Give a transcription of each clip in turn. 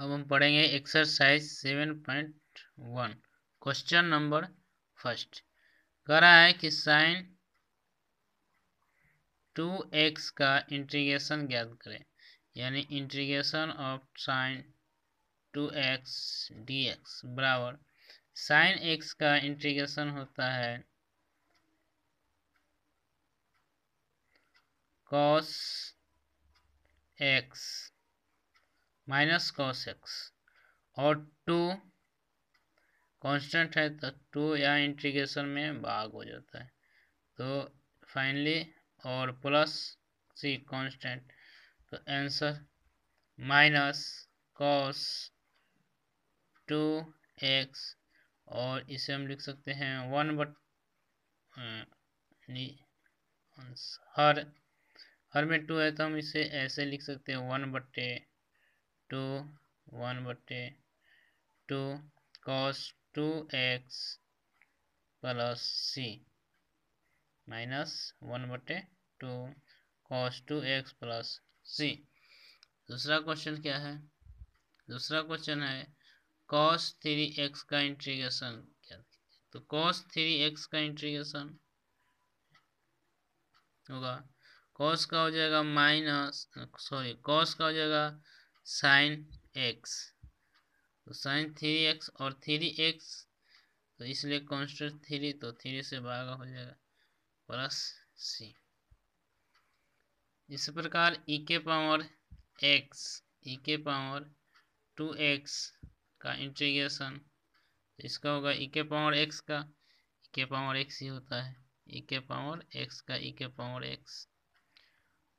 अब हम पढ़ेंगे exercise seven point one question number first कह रहा है कि साइन टू एक्स का इंटीग्रेशन ज्ञात करें यानी integration of sine two x d x बराबर साइन एक्स का इंटीग्रेशन होता है cos x minus cos x और टू कांस्टेंट है तो टू या इंटीग्रेशन में भाग हो जाता है तो फाइनली और प्लस सी कांस्टेंट तो answer minus cos two x और इसे हम लिख सकते हैं वन अं, बट हर हर में टू है तो हम इसे ऐसे लिख सकते हैं वन बटे टू वन बटे two cos two x plus C minus one बटे two cos two x plus C दूसरा क्वेश्चन क्या है दूसरा क्वेश्चन है कॉस थ्री एक्स का इंट्रीगेशन क्या तो कॉस थ्री एक्स का इंट्रीगेशन होगा कॉस का हो जाएगा माइनस सॉरी कॉस का हो जाएगा साइन एक्स तो साइन थ्री एक्स और थ्री एक्स तो इसलिए कॉन्स्टेंट थ्री तो थ्री से भागा हो जाएगा प्लस सी इस प्रकार ई e के पावर एक्स ई e के पावर टू एक्स का इंटीग्रेशन तो इसका होगा ई e के पावर एक्स का ई के पावर एक्स ही होता है ई के पावर एक्स का ई के पावर एक्स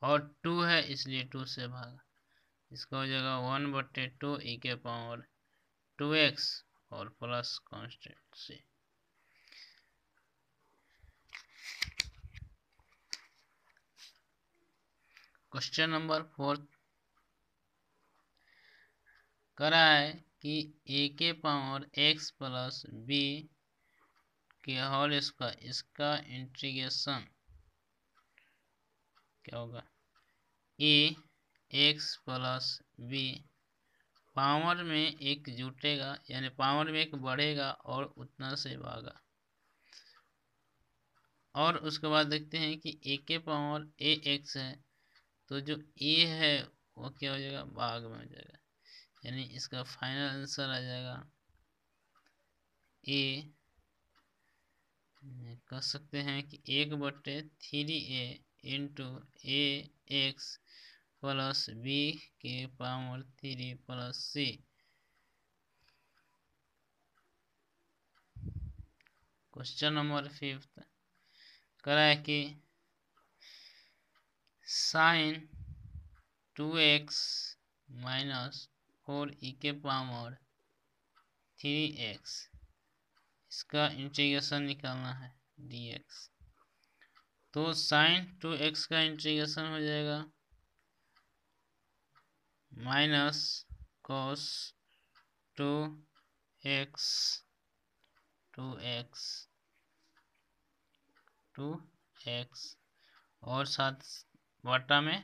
और टू है इसलिए टू से भागा इसका हो जाएगा वन बटे टू ई के पावर टू एक्स और प्लस कॉन्स्टेंट से क्वेश्चन नंबर फोर्थ करा है कि ए के पावर एक्स प्लस बी के हॉल इसका इसका इंटीग्रेशन क्या होगा a x plus b power में एक जुटेगा यानी पावर में एक बढ़ेगा और उतना से भागा और उसके बाद देखते हैं कि ए के पावर ए एक्स है तो जो ए है वो क्या हो जाएगा भाग में हो जाएगा यानी इसका फाइनल आंसर आ जाएगा ए कह सकते हैं कि एक बटे three a into a x plus b के power three plus C question number fifth करा कि sine two x minus four e के पावर थ्री एक्स इसका इंटीग्रेशन निकालना है डी एक्स तो साइन टू एक्स का इंटीग्रेशन हो जाएगा minus cos two x two x two x और साथ बटा में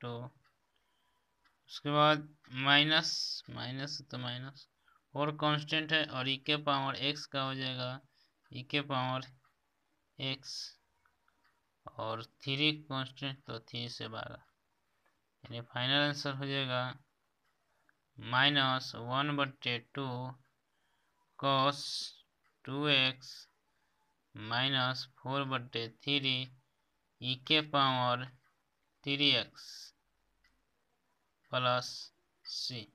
टू उसके बाद माइनस माइनस तो माइनस और कांस्टेंट है और ई e के पावर एक्स का हो जाएगा ई e के पावर एक्स और थ्री कांस्टेंट तो थ्री से बारह यानी फाइनल आंसर हो जाएगा माइनस वन बटे two cos two x minus four बट्टे थ्री ई e के पावर थ्री एक्स प्लस सी